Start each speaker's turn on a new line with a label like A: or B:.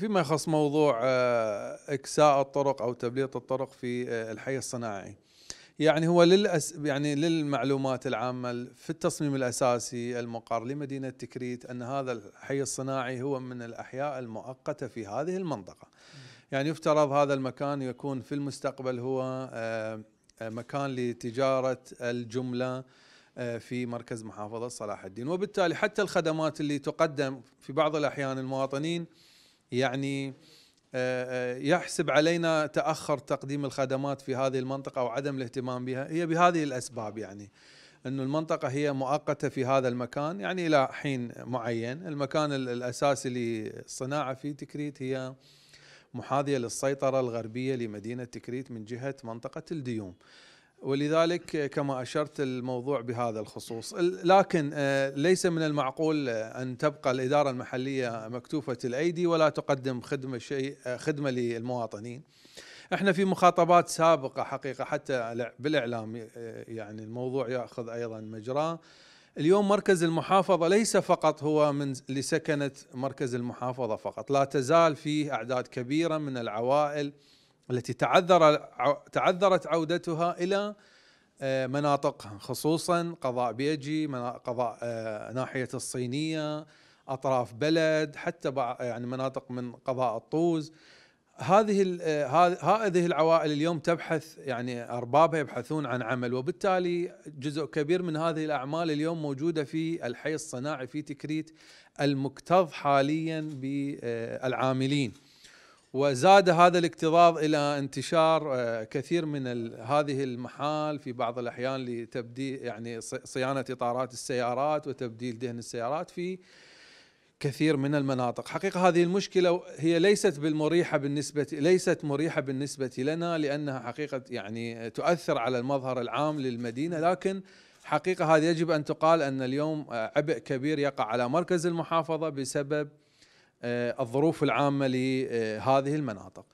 A: فيما يخص موضوع آه، اكساء الطرق او تبليط الطرق في آه، الحي الصناعي يعني هو للأس يعني للمعلومات العامه في التصميم الاساسي المقر لمدينه تكريت ان هذا الحي الصناعي هو من الاحياء المؤقته في هذه المنطقه يعني يفترض هذا المكان يكون في المستقبل هو آه، مكان لتجاره الجمله في مركز محافظه صلاح الدين وبالتالي حتى الخدمات اللي تقدم في بعض الاحيان المواطنين يعني آه، آه، يحسب علينا تاخر تقديم الخدمات في هذه المنطقه وعدم الاهتمام بها هي بهذه الاسباب يعني انه المنطقه هي مؤقته في هذا المكان يعني الى حين معين المكان الاساسي للصناعه في تكريت هي محاذيه للسيطره الغربيه لمدينه تكريت من جهه منطقه الديوم ولذلك آه، كما اشرت الموضوع بهذا الخصوص، لكن آه، ليس من المعقول آه، ان تبقى الاداره المحليه مكتوفه الايدي ولا تقدم خدمه شيء خدمه للمواطنين. احنا في مخاطبات سابقه حقيقه حتى بالاعلام يعني الموضوع ياخذ ايضا مجراه. اليوم مركز المحافظه ليس فقط هو من لسكنه مركز المحافظه فقط، لا تزال فيه اعداد كبيره من العوائل التي تعذر تعذرت عودتها الى آه، مناطقها خصوصا قضاء بيجي قضاء آه، ناحيه الصينيه اطراف بلد حتى يعني مناطق من قضاء الطوز هذه آه، هذه العوائل اليوم تبحث يعني اربابها يبحثون عن عمل وبالتالي جزء كبير من هذه الاعمال اليوم موجوده في الحي الصناعي في تكريت المكتظ حاليا بالعاملين. وزاد هذا الاكتظاظ الى انتشار آه، كثير من هذه المحال في بعض الاحيان لتبديل يعني صيانه اطارات السيارات وتبديل دهن السيارات في كثير من المناطق حقيقة هذه المشكلة هي ليست بالمريحة بالنسبة ليست مريحة بالنسبة لنا لأنها حقيقة يعني تؤثر على المظهر العام للمدينة لكن حقيقة هذه يجب أن تقال أن اليوم آه، عبء كبير يقع على مركز المحافظة بسبب آه، الظروف العامه لهذه المناطق